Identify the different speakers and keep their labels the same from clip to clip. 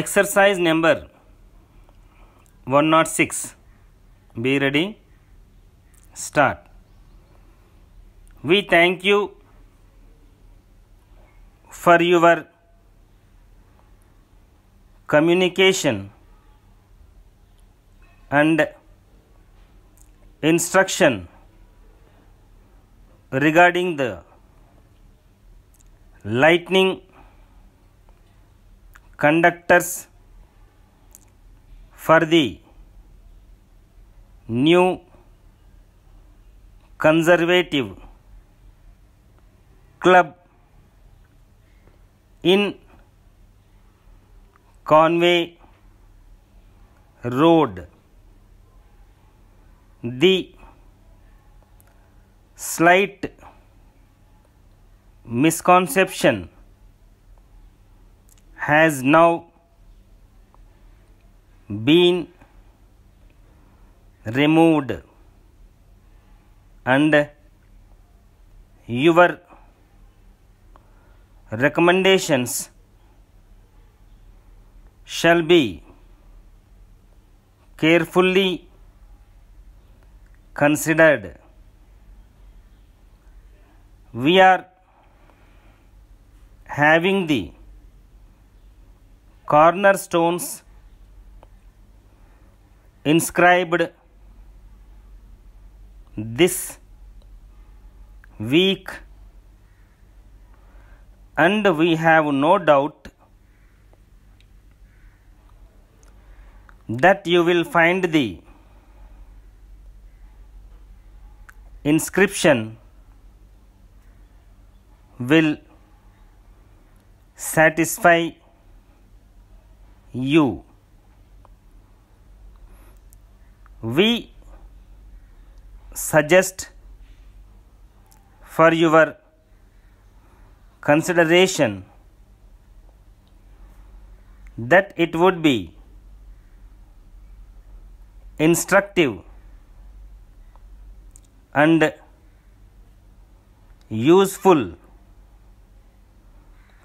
Speaker 1: Exercise number 106. Be ready. Start. We thank you for your communication and instruction regarding the lightning conductors for the new conservative club in Conway Road. The slight misconception has now been removed and your recommendations shall be carefully considered we are having the cornerstones inscribed this week and we have no doubt that you will find the inscription will satisfy U. We suggest for your consideration that it would be instructive and useful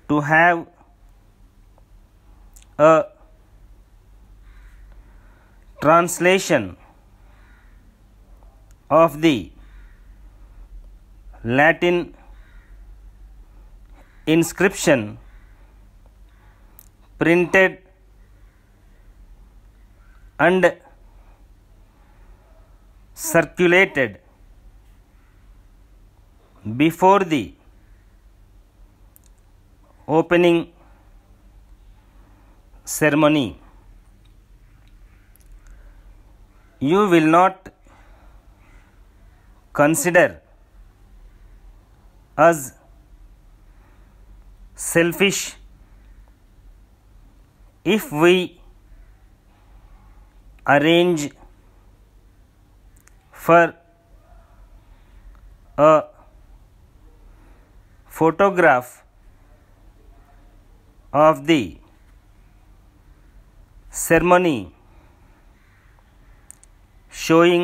Speaker 1: to have a translation of the Latin inscription printed and circulated before the opening ceremony. you will not consider us selfish if we arrange for a photograph of the ceremony showing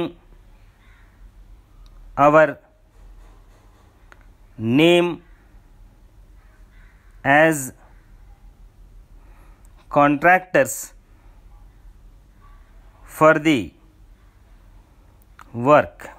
Speaker 1: our name as contractors for the work.